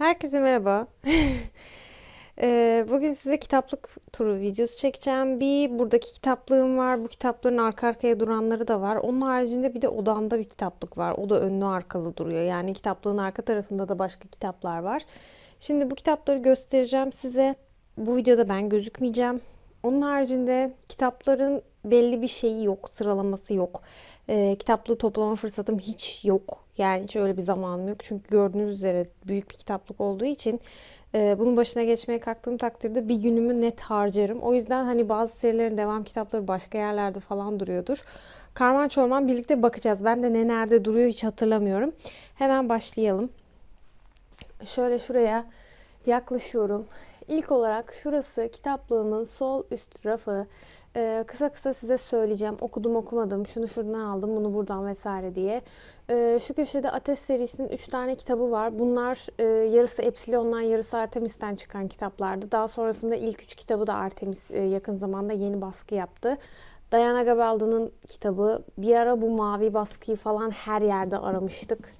Herkese merhaba. Ee, bugün size kitaplık turu videosu çekeceğim. Bir buradaki kitaplığım var. Bu kitapların arka arkaya duranları da var. Onun haricinde bir de odamda bir kitaplık var. O da önlü arkalı duruyor. Yani kitaplığın arka tarafında da başka kitaplar var. Şimdi bu kitapları göstereceğim size. Bu videoda ben gözükmeyeceğim. Onun haricinde kitapların belli bir şeyi yok, sıralaması yok. E, kitaplığı toplama fırsatım hiç yok. Yani hiç öyle bir zamanım yok. Çünkü gördüğünüz üzere büyük bir kitaplık olduğu için e, bunun başına geçmeye kalktığım takdirde bir günümü net harcarım. O yüzden hani bazı serilerin devam kitapları başka yerlerde falan duruyordur. Karman çorman birlikte bakacağız. Ben de ne nerede duruyor hiç hatırlamıyorum. Hemen başlayalım. Şöyle şuraya yaklaşıyorum. İlk olarak şurası kitaplığımın sol üst rafı. Ee, kısa kısa size söyleyeceğim. Okudum okumadım. Şunu şuradan aldım, bunu buradan vesaire diye. Ee, şu köşede Ates serisinin 3 tane kitabı var. Bunlar e, yarısı Epsilon'dan, yarısı Artemis'ten çıkan kitaplardı. Daha sonrasında ilk 3 kitabı da Artemis e, yakın zamanda yeni baskı yaptı. Diana Gabaldon'un kitabı. Bir ara bu mavi baskıyı falan her yerde aramıştık.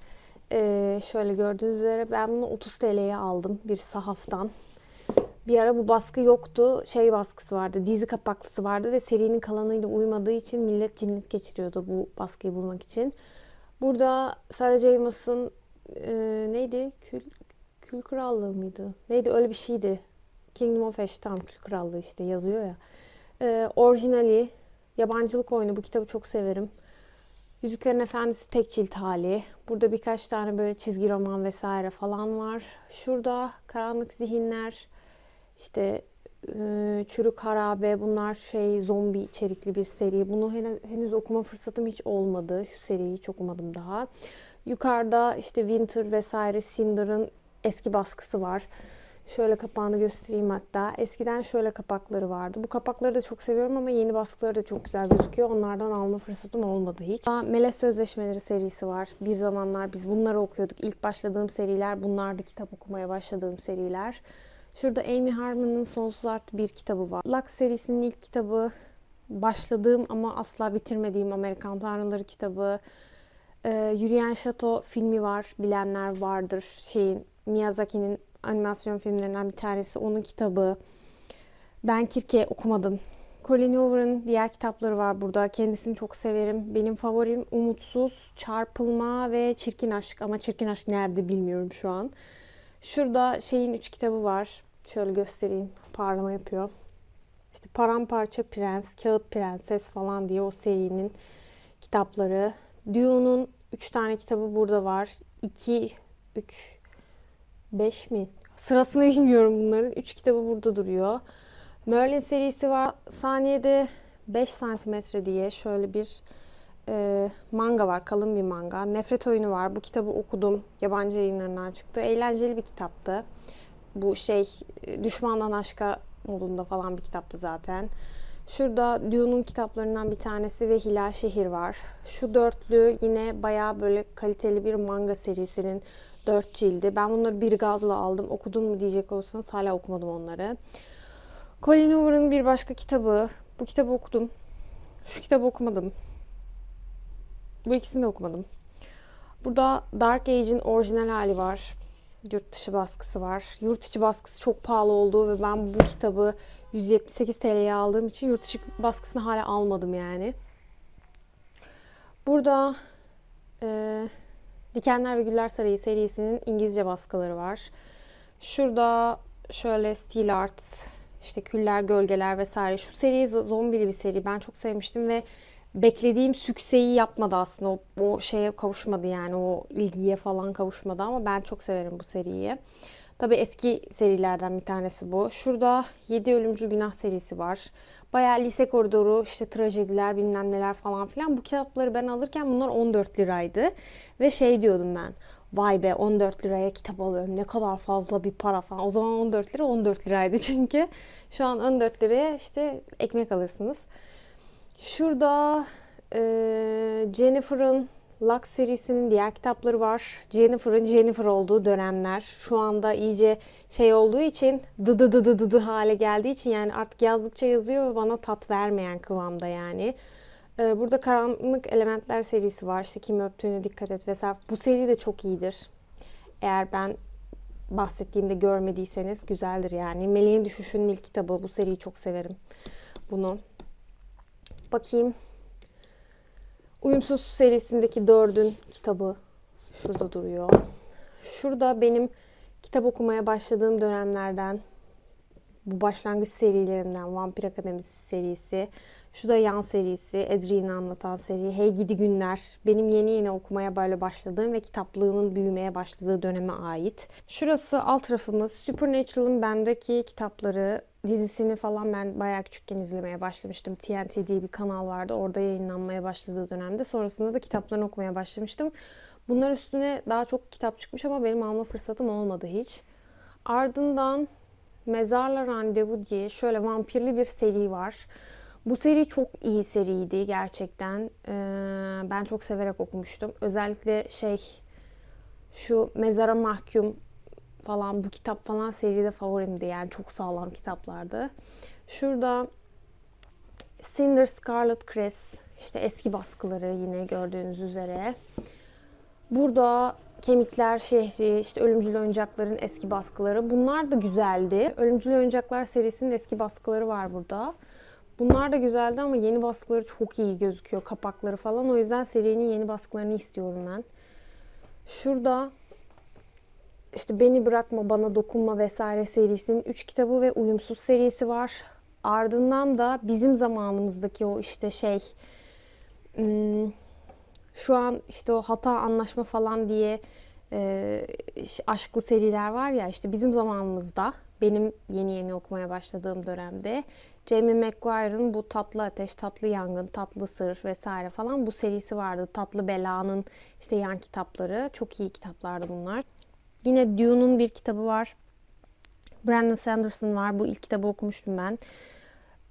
Ee, şöyle gördüğünüz üzere ben bunu 30 TL'ye aldım bir sahaftan bir ara bu baskı yoktu. Şey baskısı vardı. Dizi kapaklısı vardı ve serinin kalanıyla uymadığı için millet cinnet geçiriyordu bu baskıyı bulmak için. Burada Sarah J. e, neydi? Kül, Kül Krallığı mıydı? Neydi? Öyle bir şeydi. Kingdom of Ash tam Kül Krallığı işte yazıyor ya. E, orijinali, yabancılık oyunu. Bu kitabı çok severim. Yüzüklerin Efendisi tek cilt hali. Burada birkaç tane böyle çizgi roman vesaire falan var. Şurada Karanlık Zihinler, işte e, Çürük Harabe bunlar şey zombi içerikli bir seri. Bunu henüz, henüz okuma fırsatım hiç olmadı. Şu seriyi hiç okumadım daha. Yukarıda işte Winter vesaire Cinder'ın eski baskısı var. Şöyle kapağını göstereyim hatta. Eskiden şöyle kapakları vardı. Bu kapakları da çok seviyorum ama yeni baskıları da çok güzel gözüküyor. Onlardan alma fırsatım olmadı hiç. Daha Melez Sözleşmeleri serisi var. Bir zamanlar biz bunları okuyorduk. İlk başladığım seriler bunlardı kitap okumaya başladığım seriler. Şurada Amy Harman'ın Sonsuz Art bir kitabı var. Lux serisinin ilk kitabı, başladığım ama asla bitirmediğim Amerikan Tanrıları kitabı. Ee, Yürüyen Şato filmi var, bilenler vardır. Şeyin Miyazaki'nin animasyon filmlerinden bir tanesi, onun kitabı. Ben Kirke okumadım. Colin Hoover'ın diğer kitapları var burada. Kendisini çok severim. Benim favorim Umutsuz, Çarpılma ve Çirkin Aşk. Ama Çirkin Aşk nerede bilmiyorum şu an. Şurada şeyin üç kitabı var. Şöyle göstereyim. Parlama yapıyor. İşte Paramparça Prens, Kağıt Prenses falan diye o serinin kitapları. Dune'un üç tane kitabı burada var. 2, 3, 5 mi? Sırasını bilmiyorum bunların. Üç kitabı burada duruyor. Merlin serisi var. Saniyede 5 santimetre diye şöyle bir e, manga var, kalın bir manga. Nefret Oyunu var. Bu kitabı okudum. Yabancı yayınlarından çıktı. Eğlenceli bir kitaptı. Bu şey e, düşmandan aşka modunda falan bir kitaptı zaten. Şurada Dune'un kitaplarından bir tanesi ve Hilal Şehir var. Şu dörtlü yine bayağı böyle kaliteli bir manga serisinin dört cildi. Ben bunları bir gazla aldım. Okudum mu diyecek olursanız hala okumadım onları. Colin Hoover'ın bir başka kitabı. Bu kitabı okudum. Şu kitabı okumadım. Bu ikisini de okumadım. Burada Dark Age'in orijinal hali var. Yurt dışı baskısı var. Yurt içi baskısı çok pahalı olduğu ve ben bu kitabı 178 TL'ye aldığım için yurt dışı baskısını hala almadım yani. Burada e, Dikenler ve Güller Sarayı serisinin İngilizce baskıları var. Şurada şöyle Steel Art, işte Küller, Gölgeler vesaire. Şu seri zombili bir seri. Ben çok sevmiştim ve beklediğim sükseyi yapmadı aslında. O, o şeye kavuşmadı yani o ilgiye falan kavuşmadı ama ben çok severim bu seriyi. Tabi eski serilerden bir tanesi bu. Şurada 7 Ölümcül Günah serisi var. Baya lise koridoru, işte trajediler bilmem neler falan filan. Bu kitapları ben alırken bunlar 14 liraydı. Ve şey diyordum ben. Vay be 14 liraya kitap alıyorum ne kadar fazla bir para falan. O zaman 14 lira 14 liraydı çünkü. Şu an 14 liraya işte ekmek alırsınız. Şurada e, Jennifer'ın Lux serisinin diğer kitapları var. Jennifer'ın Jennifer olduğu dönemler. Şu anda iyice şey olduğu için dı dı dı dı dı, dı hale geldiği için yani artık yazdıkça yazıyor ve bana tat vermeyen kıvamda yani. Ee, burada Karanlık Elementler serisi var. İşte kim öptüğüne dikkat et vesaire. Bu seri de çok iyidir. Eğer ben bahsettiğimde görmediyseniz güzeldir yani. Meleğin Düşüşü'nün ilk kitabı. Bu seriyi çok severim. Bunu Bakayım. Uyumsuz serisindeki dördün kitabı şurada duruyor. Şurada benim kitap okumaya başladığım dönemlerden bu başlangıç serilerimden Vampir Akademisi serisi, şu da yan serisi, Edrin'i anlatan seri, Hey Gidi Günler. Benim yeni yeni okumaya böyle başladığım ve kitaplığımın büyümeye başladığı döneme ait. Şurası alt rafımız. Supernatural'ın bendeki kitapları dizisini falan ben bayağı küçükken izlemeye başlamıştım. TNT diye bir kanal vardı. Orada yayınlanmaya başladığı dönemde. Sonrasında da kitaplarını okumaya başlamıştım. Bunlar üstüne daha çok kitap çıkmış ama benim alma fırsatım olmadı hiç. Ardından Mezarla Randevu diye şöyle vampirli bir seri var. Bu seri çok iyi seriydi gerçekten. Ee, ben çok severek okumuştum. Özellikle şey şu mezara mahkum falan bu kitap falan seride favorimdi. Yani çok sağlam kitaplardı. Şurada Cinder Scarlet Cress işte eski baskıları yine gördüğünüz üzere. Burada Kemikler Şehri, işte Ölümcül Oyuncakların eski baskıları. Bunlar da güzeldi. Ölümcül Oyuncaklar serisinin eski baskıları var burada. Bunlar da güzeldi ama yeni baskıları çok iyi gözüküyor. Kapakları falan. O yüzden serinin yeni baskılarını istiyorum ben. Şurada işte Beni Bırakma, Bana Dokunma vesaire serisinin 3 kitabı ve Uyumsuz serisi var. Ardından da bizim zamanımızdaki o işte şey hmm, şu an işte o hata anlaşma falan diye e, aşklı seriler var ya işte bizim zamanımızda benim yeni yeni okumaya başladığım dönemde Jamie McGuire'ın bu Tatlı Ateş, Tatlı Yangın, Tatlı Sır vesaire falan bu serisi vardı. Tatlı Bela'nın işte yan kitapları. Çok iyi kitaplardı bunlar. Yine Dune'un bir kitabı var. Brandon Sanderson var. Bu ilk kitabı okumuştum ben.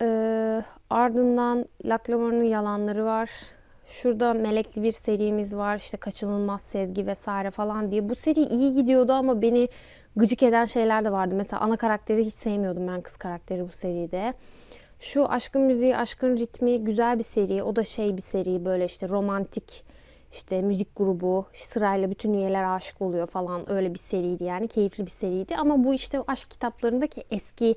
Ee, ardından Laklamar'ın yalanları var. Şurada melekli bir serimiz var. İşte kaçınılmaz sezgi vesaire falan diye. Bu seri iyi gidiyordu ama beni gıcık eden şeyler de vardı. Mesela ana karakteri hiç sevmiyordum ben kız karakteri bu seride. Şu Aşkın Müziği, Aşkın Ritmi güzel bir seri. O da şey bir seri böyle işte romantik işte müzik grubu sırayla bütün üyeler aşık oluyor falan öyle bir seriydi yani keyifli bir seriydi ama bu işte aşk kitaplarındaki eski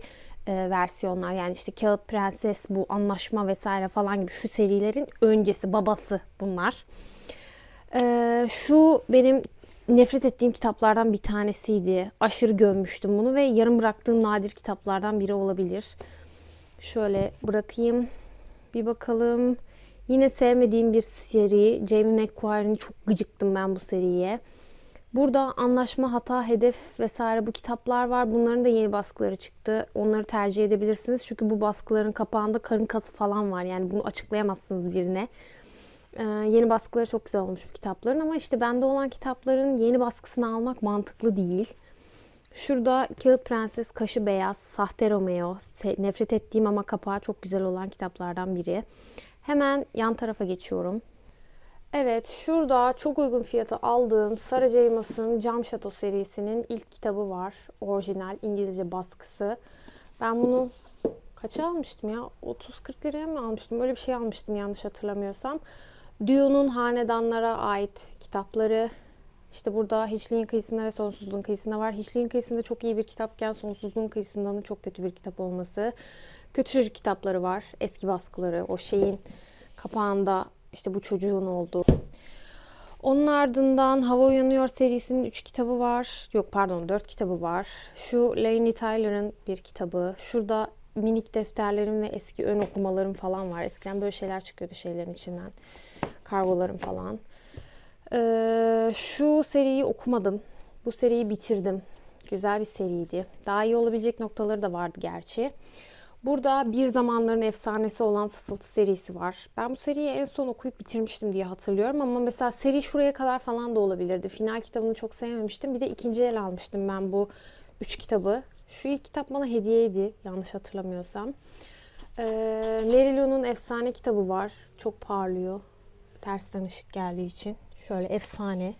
e, versiyonlar yani işte Kağıt Prenses bu anlaşma vesaire falan gibi şu serilerin öncesi babası bunlar. E, şu benim nefret ettiğim kitaplardan bir tanesiydi. Aşırı gömmüştüm bunu ve yarım bıraktığım nadir kitaplardan biri olabilir. Şöyle bırakayım. Bir bakalım. Yine sevmediğim bir seri. Jamie McQuarrie'nin çok gıcıktım ben bu seriye. Burada anlaşma, hata, hedef vesaire bu kitaplar var. Bunların da yeni baskıları çıktı. Onları tercih edebilirsiniz. Çünkü bu baskıların kapağında karın kası falan var. Yani bunu açıklayamazsınız birine. Ee, yeni baskıları çok güzel olmuş bu kitapların ama işte bende olan kitapların yeni baskısını almak mantıklı değil. Şurada Kağıt Prenses, Kaşı Beyaz, Sahte Romeo, nefret ettiğim ama kapağı çok güzel olan kitaplardan biri. Hemen yan tarafa geçiyorum. Evet şurada çok uygun fiyata aldığım Sarah Jaymas'ın Cam Şato serisinin ilk kitabı var. Orijinal İngilizce baskısı. Ben bunu kaça almıştım ya? 30-40 liraya mı almıştım? Öyle bir şey almıştım yanlış hatırlamıyorsam. Dune'un hanedanlara ait kitapları. İşte burada Hiçliğin Kıyısında ve Sonsuzluğun Kıyısında var. Hiçliğin Kıyısında çok iyi bir kitapken Sonsuzluğun Kıyısında'nın çok kötü bir kitap olması. Kötü çocuk kitapları var. Eski baskıları. O şeyin kapağında işte bu çocuğun olduğu. Onun ardından Hava Uyanıyor serisinin 3 kitabı var. Yok pardon 4 kitabı var. Şu Lainey Tyler'ın bir kitabı. Şurada minik defterlerim ve eski ön okumalarım falan var. Eskiden böyle şeyler çıkıyordu şeylerin içinden. Kargolarım falan. Ee, şu seriyi okumadım. Bu seriyi bitirdim. Güzel bir seriydi. Daha iyi olabilecek noktaları da vardı gerçi. Burada bir zamanların efsanesi olan Fısıltı serisi var. Ben bu seriyi en son okuyup bitirmiştim diye hatırlıyorum ama mesela seri şuraya kadar falan da olabilirdi. Final kitabını çok sevmemiştim. Bir de ikinci el almıştım ben bu üç kitabı. Şu ilk kitap bana hediyeydi yanlış hatırlamıyorsam. Ee, Merilo'nun efsane kitabı var. Çok parlıyor. Tersten ışık geldiği için. Şöyle efsane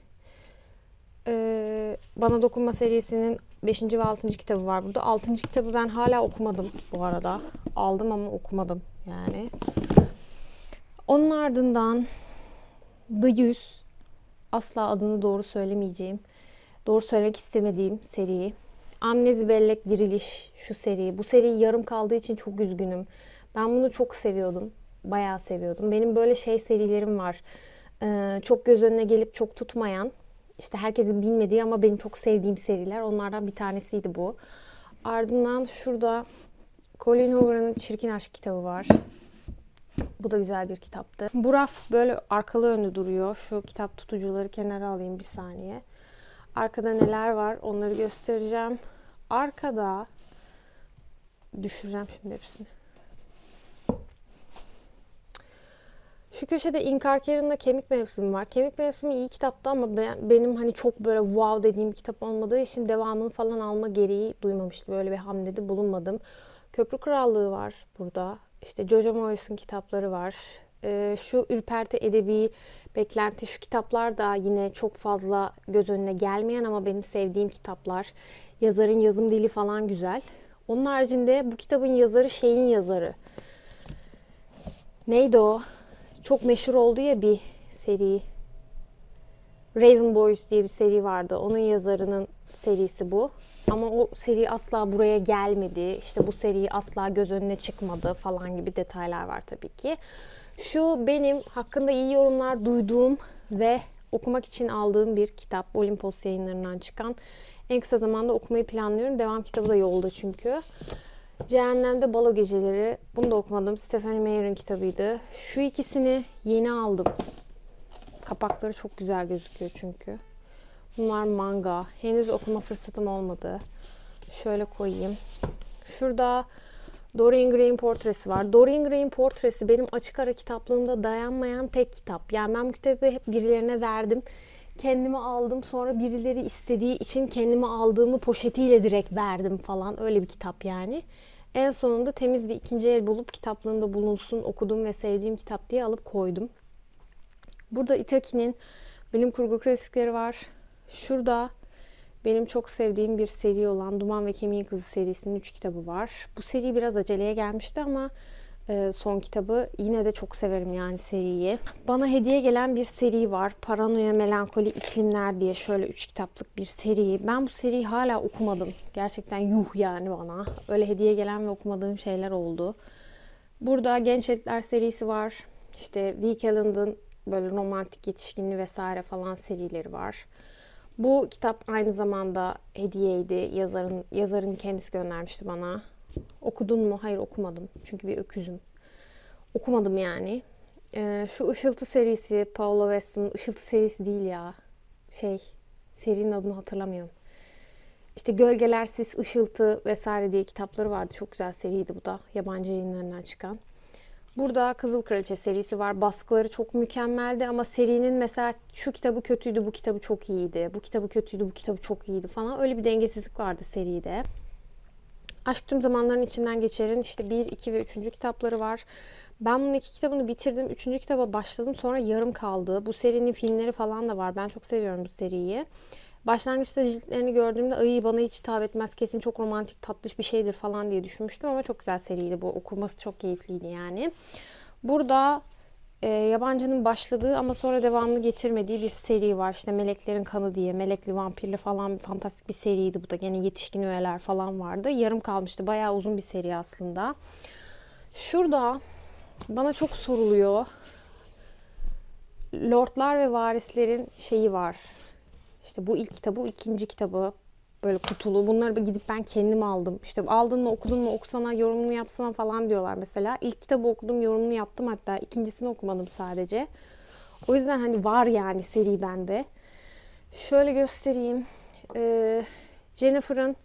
bana Dokunma serisinin 5. ve 6. kitabı var burada. 6. kitabı ben hala okumadım bu arada. Aldım ama okumadım yani. Onun ardından The 100 asla adını doğru söylemeyeceğim. Doğru söylemek istemediğim seriyi. Amnezi Bellek Diriliş şu seriyi. Bu seriyi yarım kaldığı için çok üzgünüm. Ben bunu çok seviyordum. Bayağı seviyordum. Benim böyle şey serilerim var. Ee, çok göz önüne gelip çok tutmayan işte herkesin bilmediği ama benim çok sevdiğim seriler. Onlardan bir tanesiydi bu. Ardından şurada Colleen Hoover'ın Çirkin Aşk kitabı var. Bu da güzel bir kitaptı. Bu raf böyle arkalı önlü duruyor. Şu kitap tutucuları kenara alayım bir saniye. Arkada neler var onları göstereceğim. Arkada düşüreceğim şimdi hepsini. Şu köşede İnkar Karen'da Kemik Mevsimi var. Kemik Mevsimi iyi kitaptı ama ben, benim hani çok böyle wow dediğim kitap olmadığı için devamını falan alma gereği duymamıştı. Böyle bir hamlede bulunmadım. Köprü Krallığı var burada. İşte Jojo Morris'in kitapları var. Ee, şu Ürperti Edebi Beklenti şu kitaplar da yine çok fazla göz önüne gelmeyen ama benim sevdiğim kitaplar. Yazarın yazım dili falan güzel. Onun haricinde bu kitabın yazarı şeyin yazarı. Neydi o? çok meşhur oldu ya bir seri. Raven Boys diye bir seri vardı. Onun yazarının serisi bu. Ama o seri asla buraya gelmedi. İşte bu seri asla göz önüne çıkmadı falan gibi detaylar var tabii ki. Şu benim hakkında iyi yorumlar duyduğum ve okumak için aldığım bir kitap. Olimpos yayınlarından çıkan. En kısa zamanda okumayı planlıyorum. Devam kitabı da yolda çünkü. Cehennemde Balo Geceleri. Bunu da okumadım. Stephanie Meyer'in kitabıydı. Şu ikisini yeni aldım. Kapakları çok güzel gözüküyor çünkü. Bunlar manga. Henüz okuma fırsatım olmadı. Şöyle koyayım. Şurada Dorian Gray'in portresi var. Dorian Gray'in portresi benim açık ara kitaplığımda dayanmayan tek kitap. Yani ben bu kitabı hep birilerine verdim kendimi aldım. Sonra birileri istediği için kendimi aldığımı poşetiyle direkt verdim falan. Öyle bir kitap yani. En sonunda temiz bir ikinci el bulup kitaplığımda bulunsun, okudum ve sevdiğim kitap diye alıp koydum. Burada Itaki'nin benim kurgu klasikleri var. Şurada benim çok sevdiğim bir seri olan Duman ve Kemiğin Kızı serisinin 3 kitabı var. Bu seri biraz aceleye gelmişti ama e, son kitabı. Yine de çok severim yani seriyi. Bana hediye gelen bir seri var. Paranoya Melankoli İklimler diye şöyle üç kitaplık bir seri. Ben bu seriyi hala okumadım. Gerçekten yuh yani bana. Öyle hediye gelen ve okumadığım şeyler oldu. Burada Genç Etler serisi var. İşte V. Calland'ın böyle romantik yetişkinliği vesaire falan serileri var. Bu kitap aynı zamanda hediyeydi. Yazarın yazarın kendisi göndermişti bana. Okudun mu? Hayır okumadım. Çünkü bir öküzüm. Okumadım yani. Ee, şu Işıltı serisi, Paolo Weston. Işıltı serisi değil ya. Şey, serinin adını hatırlamıyorum. İşte Gölgelersiz, Işıltı vesaire diye kitapları vardı. Çok güzel seriydi bu da. Yabancı yayınlarından çıkan. Burada Kızıl Kraliçe serisi var. Baskıları çok mükemmeldi ama serinin mesela şu kitabı kötüydü, bu kitabı çok iyiydi. Bu kitabı kötüydü, bu kitabı çok iyiydi falan. Öyle bir dengesizlik vardı seride. Aşk Tüm Zamanların içinden geçerin işte 1, 2 ve 3. kitapları var. Ben bunun iki kitabını bitirdim. Üçüncü kitaba başladım. Sonra yarım kaldı. Bu serinin filmleri falan da var. Ben çok seviyorum bu seriyi. Başlangıçta ciltlerini gördüğümde ayı bana hiç hitap etmez. Kesin çok romantik tatlış bir şeydir falan diye düşünmüştüm ama çok güzel seriydi bu. Okuması çok keyifliydi yani. Burada e, yabancının başladığı ama sonra devamlı getirmediği bir seri var. İşte Meleklerin Kanı diye, Melekli Vampirli falan fantastik bir seriydi bu da. yine yetişkin üyeler falan vardı. Yarım kalmıştı. Bayağı uzun bir seri aslında. Şurada bana çok soruluyor. Lordlar ve Varislerin şeyi var. İşte bu ilk kitabı, ikinci kitabı böyle kutulu. Bunları gidip ben kendim aldım. İşte aldın mı okudun mu okusana yorumunu yapsana falan diyorlar mesela. İlk kitabı okudum yorumunu yaptım hatta ikincisini okumadım sadece. O yüzden hani var yani seri bende. Şöyle göstereyim. Ee, Jennifer'ın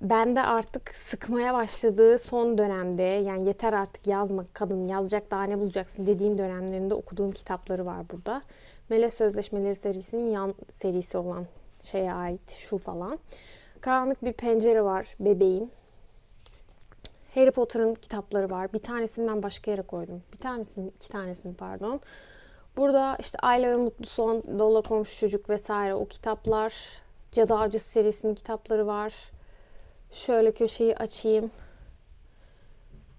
bende artık sıkmaya başladığı son dönemde yani yeter artık yazma kadın yazacak daha ne bulacaksın dediğim dönemlerinde okuduğum kitapları var burada. Mele Sözleşmeleri serisinin yan serisi olan şeye ait şu falan. Karanlık bir pencere var bebeğim. Harry Potter'ın kitapları var. Bir tanesini ben başka yere koydum. Bir tanesini, iki tanesini pardon. Burada işte Aile ve Mutlu Son, Dola Komşu Çocuk vesaire o kitaplar. Cadı Avcısı serisinin kitapları var. Şöyle köşeyi açayım.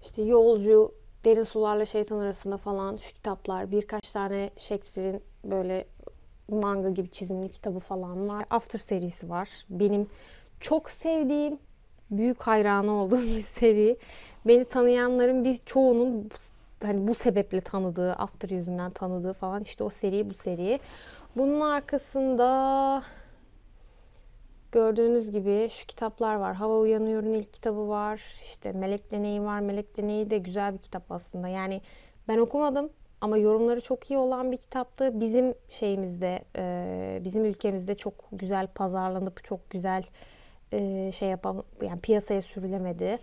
İşte Yolcu, Derin Sularla Şeytan Arasında falan şu kitaplar. Birkaç tane Shakespeare'in böyle manga gibi çizimli kitabı falan var. After serisi var. Benim çok sevdiğim, büyük hayranı olduğum bir seri. Beni tanıyanların bir çoğunun hani bu sebeple tanıdığı, After yüzünden tanıdığı falan işte o seri bu seri. Bunun arkasında gördüğünüz gibi şu kitaplar var. Hava Uyanıyor'un ilk kitabı var. İşte Melek Deneyi var. Melek Deneyi de güzel bir kitap aslında. Yani ben okumadım ama yorumları çok iyi olan bir kitaptı. Bizim şeyimizde, e, bizim ülkemizde çok güzel pazarlanıp çok güzel e, şey yapam, yani piyasaya sürülemedi.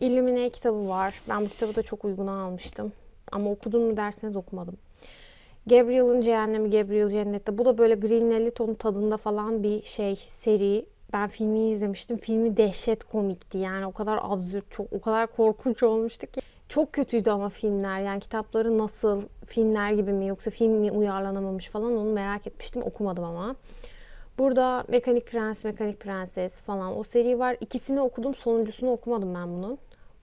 Illumine kitabı var. Ben bu kitabı da çok uyguna almıştım. Ama okudun mu derseniz okumadım. Gabriel'in Cehennemi, Gabriel Cennet'te. Bu da böyle Green Neliton tadında falan bir şey, seri. Ben filmi izlemiştim. Filmi dehşet komikti. Yani o kadar absürt, çok o kadar korkunç olmuştu ki. Çok kötüydü ama filmler. Yani kitapları nasıl, filmler gibi mi yoksa film mi uyarlanamamış falan onu merak etmiştim. Okumadım ama. Burada Mekanik Prens, Mekanik Prenses falan o seri var. İkisini okudum, sonuncusunu okumadım ben bunun.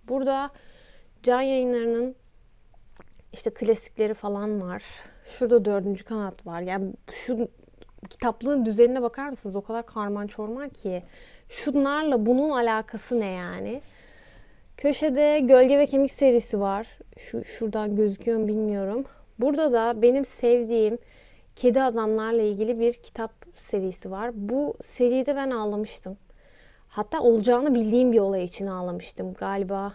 Burada can yayınlarının işte klasikleri falan var. Şurada dördüncü kanat var. Yani şu kitaplığın düzenine bakar mısınız? O kadar karman çorman ki. Şunlarla bunun alakası ne yani? Köşede Gölge ve Kemik serisi var. Şu şuradan gözüküyor mu bilmiyorum. Burada da benim sevdiğim kedi adamlarla ilgili bir kitap serisi var. Bu seride ben ağlamıştım. Hatta olacağını bildiğim bir olay için ağlamıştım. Galiba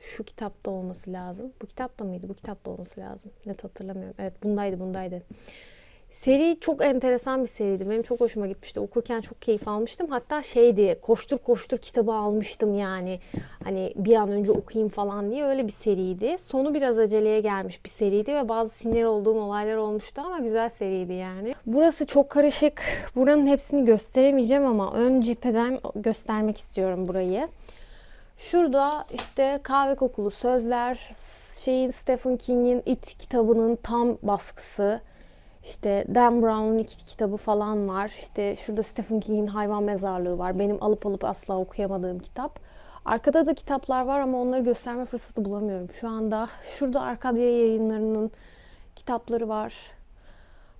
şu kitapta olması lazım. Bu kitapta mıydı? Bu kitapta olması lazım. Net hatırlamıyorum. Evet bundaydı bundaydı. Seri çok enteresan bir seriydi. Benim çok hoşuma gitmişti. Okurken çok keyif almıştım. Hatta şey diye koştur koştur kitabı almıştım yani. Hani bir an önce okuyayım falan diye öyle bir seriydi. Sonu biraz aceleye gelmiş bir seriydi ve bazı sinir olduğum olaylar olmuştu ama güzel seriydi yani. Burası çok karışık. Buranın hepsini gösteremeyeceğim ama ön cepheden göstermek istiyorum burayı. Şurada işte kahve kokulu sözler, şeyin Stephen King'in It kitabının tam baskısı. İşte Dan Brown'un iki kitabı falan var. İşte şurada Stephen King'in Hayvan Mezarlığı var. Benim alıp alıp asla okuyamadığım kitap. Arkada da kitaplar var ama onları gösterme fırsatı bulamıyorum. Şu anda şurada Arkadya yayınlarının kitapları var.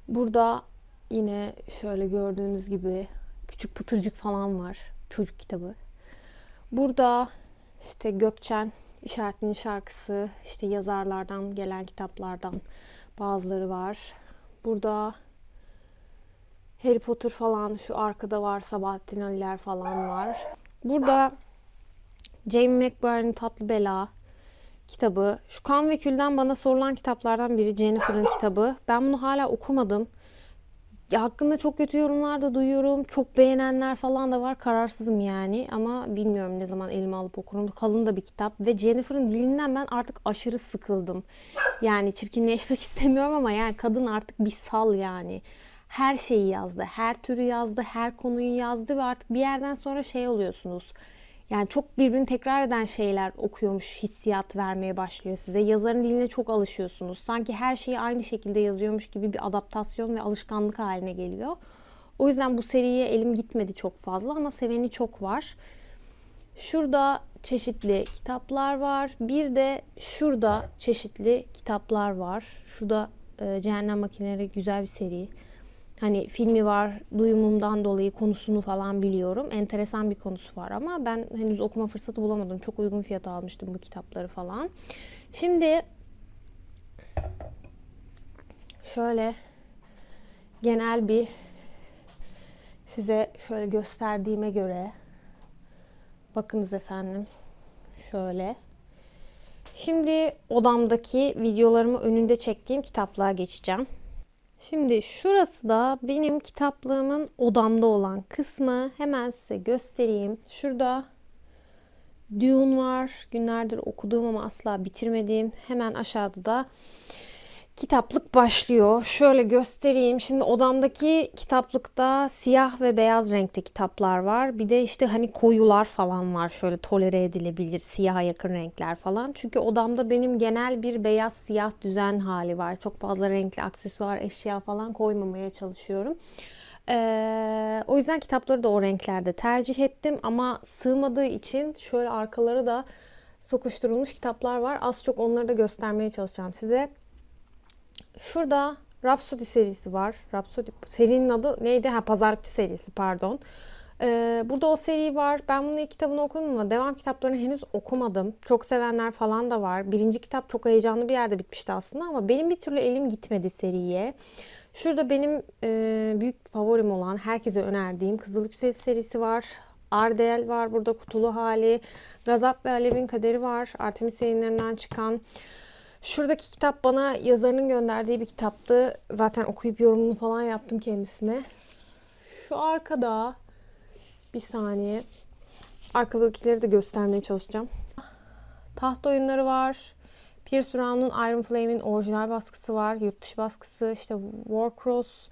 Burada yine şöyle gördüğünüz gibi küçük pıtırcık falan var. Çocuk kitabı. Burada işte Gökçen İşaretinin şarkısı, işte yazarlardan gelen kitaplardan bazıları var burada Harry Potter falan şu arkada var Sabahattin Ali'ler falan var. Burada Jamie McBurney'in Tatlı Bela kitabı. Şu Kan ve Kül'den bana sorulan kitaplardan biri Jennifer'ın kitabı. Ben bunu hala okumadım hakkında çok kötü yorumlar da duyuyorum. Çok beğenenler falan da var. Kararsızım yani ama bilmiyorum ne zaman elime alıp okurum. Kalın da bir kitap ve Jennifer'ın dilinden ben artık aşırı sıkıldım. Yani çirkinleşmek istemiyorum ama yani kadın artık bir sal yani. Her şeyi yazdı, her türü yazdı, her konuyu yazdı ve artık bir yerden sonra şey oluyorsunuz yani çok birbirini tekrar eden şeyler okuyormuş hissiyat vermeye başlıyor size. Yazarın diline çok alışıyorsunuz. Sanki her şeyi aynı şekilde yazıyormuş gibi bir adaptasyon ve alışkanlık haline geliyor. O yüzden bu seriye elim gitmedi çok fazla ama seveni çok var. Şurada çeşitli kitaplar var. Bir de şurada çeşitli kitaplar var. Şurada e, Cehennem Makineleri güzel bir seri hani filmi var duyumumdan dolayı konusunu falan biliyorum. Enteresan bir konusu var ama ben henüz okuma fırsatı bulamadım. Çok uygun fiyata almıştım bu kitapları falan. Şimdi şöyle genel bir size şöyle gösterdiğime göre bakınız efendim şöyle Şimdi odamdaki videolarımı önünde çektiğim kitaplığa geçeceğim. Şimdi şurası da benim kitaplığımın odamda olan kısmı. Hemen size göstereyim. Şurada Dune var. Günlerdir okuduğum ama asla bitirmediğim. Hemen aşağıda da kitaplık başlıyor. Şöyle göstereyim. Şimdi odamdaki kitaplıkta siyah ve beyaz renkte kitaplar var. Bir de işte hani koyular falan var. Şöyle tolere edilebilir siyaha yakın renkler falan. Çünkü odamda benim genel bir beyaz siyah düzen hali var. Çok fazla renkli aksesuar, eşya falan koymamaya çalışıyorum. Ee, o yüzden kitapları da o renklerde tercih ettim ama sığmadığı için şöyle arkalara da sokuşturulmuş kitaplar var. Az çok onları da göstermeye çalışacağım size. Şurada Rhapsody serisi var. Rhapsody serinin adı neydi? Ha Pazarcı serisi pardon. Ee, burada o seri var. Ben bunun ilk kitabını okudum ama devam kitaplarını henüz okumadım. Çok sevenler falan da var. Birinci kitap çok heyecanlı bir yerde bitmişti aslında ama benim bir türlü elim gitmedi seriye. Şurada benim e, büyük favorim olan, herkese önerdiğim Kızıl Yükseli serisi var. Ardel var burada kutulu hali. Gazap ve Alev'in Kaderi var. Artemis yayınlarından çıkan. Şuradaki kitap bana yazarının gönderdiği bir kitaptı. Zaten okuyup yorumunu falan yaptım kendisine. Şu arkada bir saniye. Arkadakileri de göstermeye çalışacağım. Taht oyunları var. Pierce Brown'un Iron Flame'in orijinal baskısı var. Yurt dışı baskısı. İşte Warcross.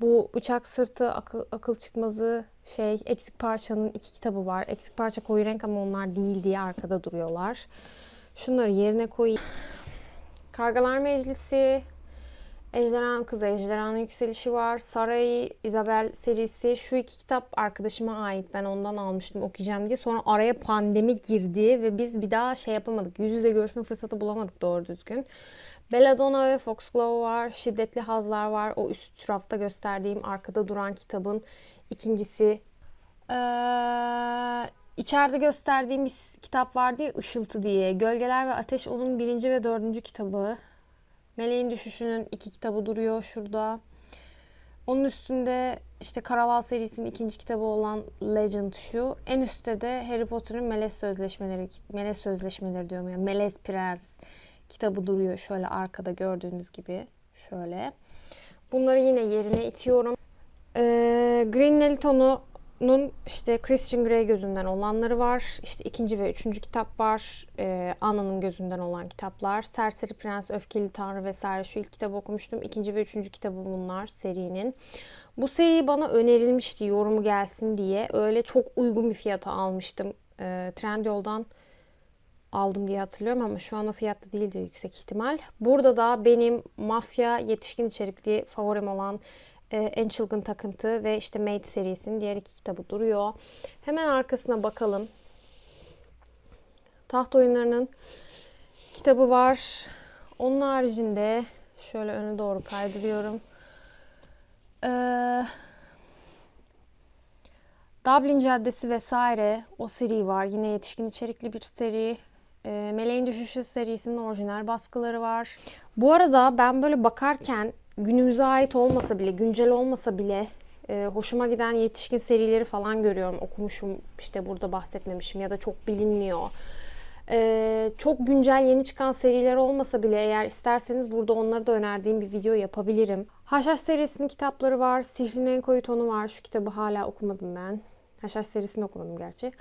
Bu bıçak sırtı akıl, akıl çıkmazı şey eksik parçanın iki kitabı var. Eksik parça koyu renk ama onlar değil diye arkada duruyorlar. Şunları yerine koyayım. Kargalar Meclisi, Ejderhan Kızı, Ejderhan Yükselişi var. Saray, Isabel serisi. Şu iki kitap arkadaşıma ait. Ben ondan almıştım okuyacağım diye. Sonra araya pandemi girdi ve biz bir daha şey yapamadık. Yüz yüze görüşme fırsatı bulamadık doğru düzgün. Belladonna ve Foxglove var. Şiddetli Hazlar var. O üst rafta gösterdiğim arkada duran kitabın ikincisi. Ee, İçeride gösterdiğimiz kitap vardı ya Işıltı diye. Gölgeler ve Ateş onun birinci ve dördüncü kitabı. Meleğin Düşüşü'nün iki kitabı duruyor şurada. Onun üstünde işte Karaval serisinin ikinci kitabı olan Legend şu. En üstte de Harry Potter'ın Melez Sözleşmeleri, Melez Sözleşmeleri diyorum ya. Yani Melez Prens kitabı duruyor şöyle arkada gördüğünüz gibi. Şöyle. Bunları yine yerine itiyorum. Ee, Green Neliton'u bunun işte Christian Grey gözünden olanları var. İşte ikinci ve üçüncü kitap var. Ee, Anna'nın gözünden olan kitaplar. Serseri Prens, Öfkeli Tanrı vesaire şu ilk kitabı okumuştum. İkinci ve üçüncü kitabı bunlar serinin. Bu seri bana önerilmişti yorumu gelsin diye. Öyle çok uygun bir fiyata almıştım. Ee, Trendyol'dan aldım diye hatırlıyorum ama şu an o fiyatta değildir yüksek ihtimal. Burada da benim mafya yetişkin içerikli favorim olan e, En Çılgın Takıntı ve işte Made serisinin diğer iki kitabı duruyor. Hemen arkasına bakalım. Taht Oyunları'nın kitabı var. Onun haricinde şöyle öne doğru kaydırıyorum. Ee, Dublin Caddesi vesaire o seri var. Yine yetişkin içerikli bir seri. E, Meleğin Düşüşü serisinin orijinal baskıları var. Bu arada ben böyle bakarken günümüze ait olmasa bile, güncel olmasa bile e, hoşuma giden yetişkin serileri falan görüyorum. Okumuşum işte burada bahsetmemişim ya da çok bilinmiyor. E, çok güncel yeni çıkan seriler olmasa bile eğer isterseniz burada onları da önerdiğim bir video yapabilirim. Haşhaş serisinin kitapları var. Sihrin en koyu tonu var. Şu kitabı hala okumadım ben. Haşhaş serisini okumadım gerçi.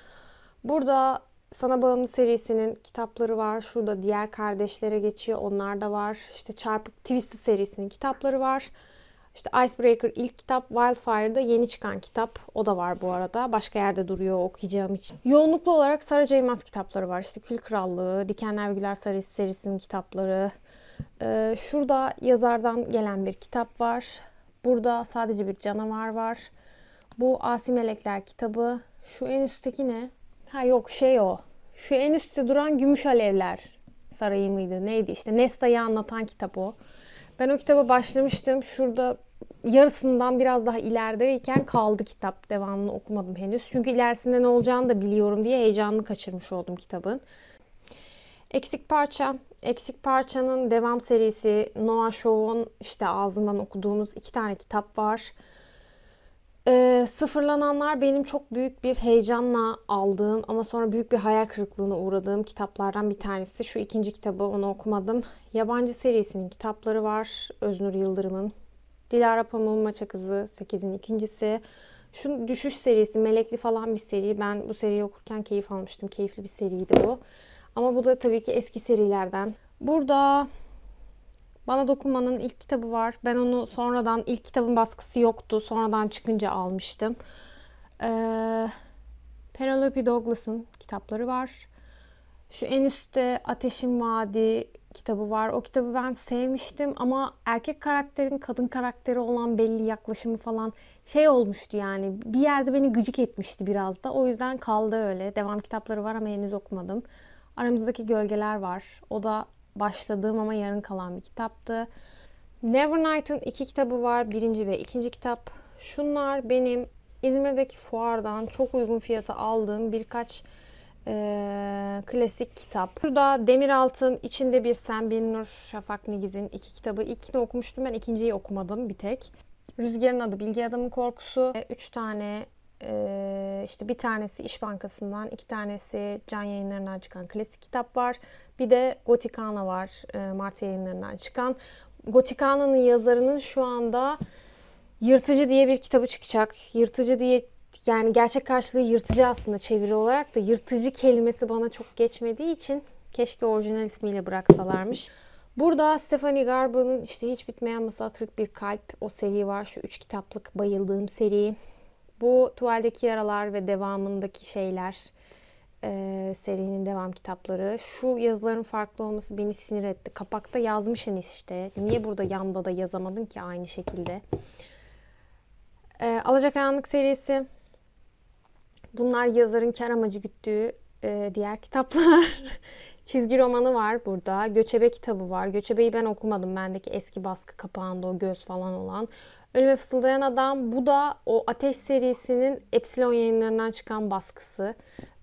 Burada sana Bağımlı serisinin kitapları var. Şurada diğer kardeşlere geçiyor. Onlar da var. İşte Çarpık Twisted serisinin kitapları var. İşte Icebreaker ilk kitap, Wildfire'da yeni çıkan kitap. O da var bu arada. Başka yerde duruyor okuyacağım için. Yoğunluklu olarak Sarah J. kitapları var. İşte Kül Krallığı, Dikenler Güler serisi serisinin kitapları. Ee, şurada yazardan gelen bir kitap var. Burada sadece bir canavar var. Bu Asi Melekler kitabı. Şu en üstteki ne? Ha yok şey o. Şu en üstte duran Gümüş Alevler Sarayı mıydı? Neydi işte Nesta'yı anlatan kitap o. Ben o kitaba başlamıştım. Şurada yarısından biraz daha ilerideyken kaldı kitap. Devamını okumadım henüz. Çünkü ilerisinde ne olacağını da biliyorum diye heyecanını kaçırmış oldum kitabın. Eksik Parça. Eksik Parça'nın devam serisi Noah Shaw'un işte ağzından okuduğumuz iki tane kitap var. E, sıfırlananlar benim çok büyük bir heyecanla aldığım ama sonra büyük bir hayal kırıklığına uğradığım kitaplardan bir tanesi. Şu ikinci kitabı onu okumadım. Yabancı serisinin kitapları var. Öznur Yıldırım'ın. Dilara Pamuk'un Maça 8'in ikincisi. Şu düşüş serisi melekli falan bir seri. Ben bu seriyi okurken keyif almıştım. Keyifli bir seriydi bu. Ama bu da tabii ki eski serilerden. Burada bana Dokunma'nın ilk kitabı var. Ben onu sonradan ilk kitabın baskısı yoktu. Sonradan çıkınca almıştım. Ee, Penelope Douglas'ın kitapları var. Şu en üstte Ateşin Vadi kitabı var. O kitabı ben sevmiştim ama erkek karakterin kadın karakteri olan belli yaklaşımı falan şey olmuştu yani. Bir yerde beni gıcık etmişti biraz da. O yüzden kaldı öyle. Devam kitapları var ama henüz okumadım. Aramızdaki Gölgeler var. O da başladığım ama yarın kalan bir kitaptı. Nevernight'ın iki kitabı var. Birinci ve ikinci kitap. Şunlar benim İzmir'deki fuardan çok uygun fiyata aldığım birkaç e, klasik kitap. Burada Demiralt'ın içinde bir Sen Bin Nur Şafak Nigiz'in iki kitabı. İlkini okumuştum ben ikinciyi okumadım bir tek. Rüzgarın Adı Bilgi Adamın Korkusu. Üç tane e, işte bir tanesi İş Bankası'ndan, iki tanesi Can Yayınları'ndan çıkan klasik kitap var. Bir de Gotikana var e, Mart yayınlarından çıkan. Gotikana'nın yazarının şu anda Yırtıcı diye bir kitabı çıkacak. Yırtıcı diye yani gerçek karşılığı yırtıcı aslında çeviri olarak da yırtıcı kelimesi bana çok geçmediği için keşke orijinal ismiyle bıraksalarmış. Burada Stephanie Garber'ın işte Hiç Bitmeyen Masal 41 Kalp o seri var. Şu üç kitaplık bayıldığım seri. Bu tuvaldeki yaralar ve devamındaki şeyler e, serinin devam kitapları. Şu yazıların farklı olması beni sinir etti. Kapakta yazmışsın işte. Niye burada yanda da yazamadın ki aynı şekilde? E, Alacakaranlık serisi. Bunlar yazarın kar amacı güttüğü e, diğer kitaplar. Çizgi romanı var burada. Göçebe kitabı var. Göçebeyi ben okumadım. Bendeki eski baskı kapağında o göz falan olan. Ölüme Fısıldayan Adam bu da o Ateş serisinin Epsilon yayınlarından çıkan baskısı.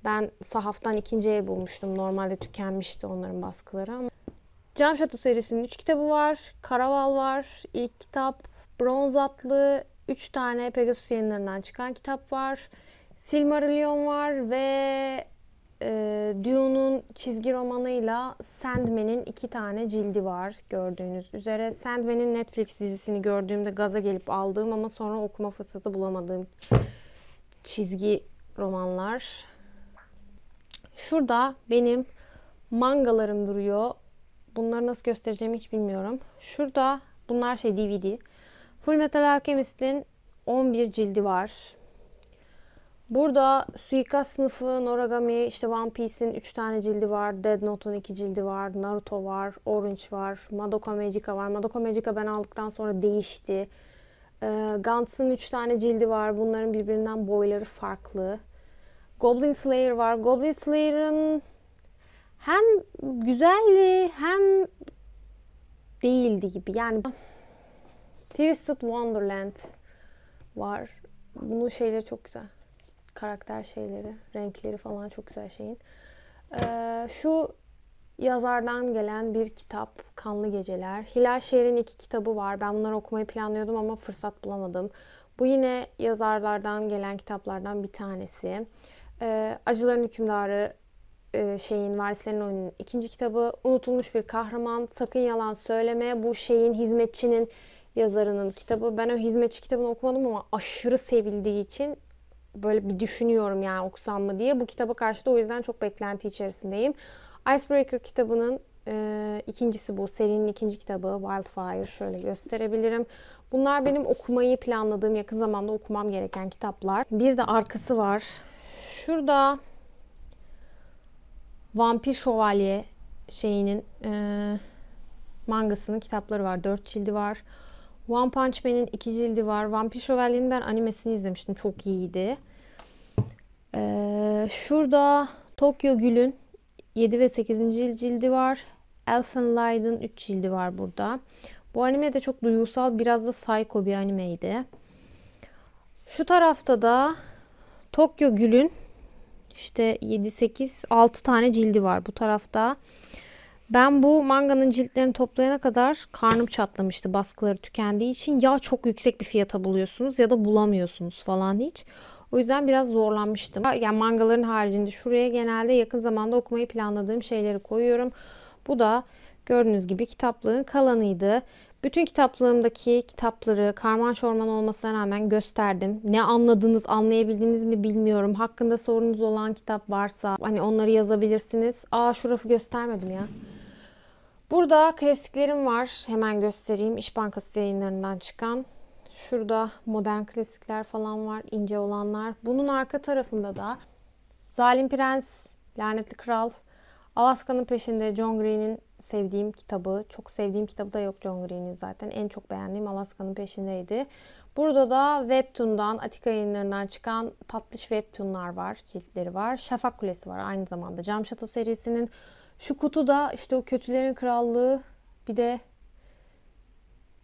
Ben sahaftan ikinci el bulmuştum. Normalde tükenmişti onların baskıları ama. Cam Şato serisinin 3 kitabı var. Karaval var. İlk kitap. Bronz Atlı. 3 tane Pegasus yayınlarından çıkan kitap var. Silmarillion var ve e, Dune'un çizgi romanıyla Sandman'in iki tane cildi var gördüğünüz üzere. Sandman'in Netflix dizisini gördüğümde gaza gelip aldığım ama sonra okuma fırsatı bulamadığım çizgi romanlar. Şurada benim mangalarım duruyor. Bunları nasıl göstereceğimi hiç bilmiyorum. Şurada bunlar şey DVD. Full Metal Alchemist'in 11 cildi var. Burada suikast sınıfı, Noragami, işte One Piece'in 3 tane cildi var, Dead Note'un 2 cildi var, Naruto var, Orange var, Madoka Magica var. Madoka Magica ben aldıktan sonra değişti. E, ee, Gantz'ın 3 tane cildi var. Bunların birbirinden boyları farklı. Goblin Slayer var. Goblin Slayer'ın hem güzeldi hem değildi gibi. Yani Twisted Wonderland var. Bunun şeyleri çok güzel karakter şeyleri, renkleri falan çok güzel şeyin. Ee, şu yazardan gelen bir kitap Kanlı Geceler. Hilal Şehir'in iki kitabı var. Ben bunları okumayı planlıyordum ama fırsat bulamadım. Bu yine yazarlardan gelen kitaplardan bir tanesi. Ee, Acıların Hükümdarı e, şeyin Varislerin Oyunu'nun ikinci kitabı. Unutulmuş bir kahraman. Sakın yalan söyleme. Bu şeyin hizmetçinin yazarının kitabı. Ben o hizmetçi kitabını okumadım ama aşırı sevildiği için böyle bir düşünüyorum yani okusam mı diye. Bu kitaba karşı da o yüzden çok beklenti içerisindeyim. Icebreaker kitabının e, ikincisi bu. Serinin ikinci kitabı Wildfire. Şöyle gösterebilirim. Bunlar benim okumayı planladığım, yakın zamanda okumam gereken kitaplar. Bir de arkası var. Şurada Vampir Şövalye şeyinin e, mangasının kitapları var. Dört cildi var. One Punch Man'in iki cildi var. Vampir Şövalye'nin ben animesini izlemiştim. Çok iyiydi. Ee, şurada Tokyo Gül'ün 7 ve 8. cildi var. Elfen Light'ın 3 cildi var burada. Bu anime de çok duygusal, biraz da psycho bir animeydi. Şu tarafta da Tokyo Gül'ün işte 7 8 6 tane cildi var. Bu tarafta ben bu manganın ciltlerini toplayana kadar karnım çatlamıştı baskıları tükendiği için. Ya çok yüksek bir fiyata buluyorsunuz ya da bulamıyorsunuz falan hiç. O yüzden biraz zorlanmıştım. Yani mangaların haricinde şuraya genelde yakın zamanda okumayı planladığım şeyleri koyuyorum. Bu da gördüğünüz gibi kitaplığın kalanıydı. Bütün kitaplığımdaki kitapları karman şorman olmasına rağmen gösterdim. Ne anladınız, anlayabildiniz mi bilmiyorum. Hakkında sorunuz olan kitap varsa hani onları yazabilirsiniz. Aa şu rafı göstermedim ya. Burada klasiklerim var. Hemen göstereyim. İş Bankası yayınlarından çıkan. Şurada modern klasikler falan var. ince olanlar. Bunun arka tarafında da Zalim Prens, Lanetli Kral, Alaska'nın peşinde John Green'in sevdiğim kitabı. Çok sevdiğim kitabı da yok John Green'in zaten. En çok beğendiğim Alaska'nın peşindeydi. Burada da Webtoon'dan, Atika yayınlarından çıkan tatlış Webtoon'lar var, ciltleri var. Şafak Kulesi var aynı zamanda. Cam Şato serisinin şu kutu da işte o kötülerin krallığı bir de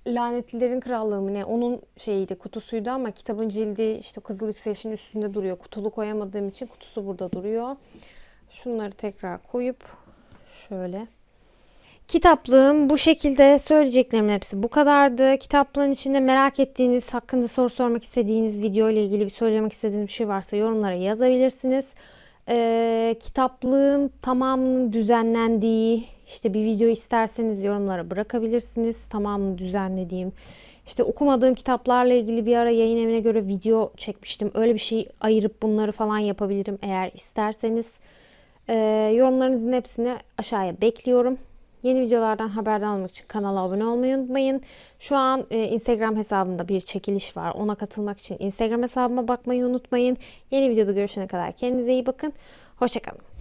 lanetlilerin krallığı mı ne onun şeyiydi kutusuydu ama kitabın cildi işte Kızıl Yükseliş'in üstünde duruyor. Kutulu koyamadığım için kutusu burada duruyor. Şunları tekrar koyup şöyle Kitaplığım bu şekilde söyleyeceklerimin hepsi bu kadardı. Kitaplığın içinde merak ettiğiniz, hakkında soru sormak istediğiniz, video ile ilgili bir söylemek istediğiniz bir şey varsa yorumlara yazabilirsiniz e, kitaplığın tamamının düzenlendiği işte bir video isterseniz yorumlara bırakabilirsiniz. Tamamını düzenlediğim işte okumadığım kitaplarla ilgili bir ara yayın evine göre video çekmiştim. Öyle bir şey ayırıp bunları falan yapabilirim eğer isterseniz. E, yorumlarınızın hepsini aşağıya bekliyorum. Yeni videolardan haberdar olmak için kanala abone olmayı unutmayın. Şu an e, Instagram hesabımda bir çekiliş var. Ona katılmak için Instagram hesabıma bakmayı unutmayın. Yeni videoda görüşene kadar kendinize iyi bakın. Hoşçakalın.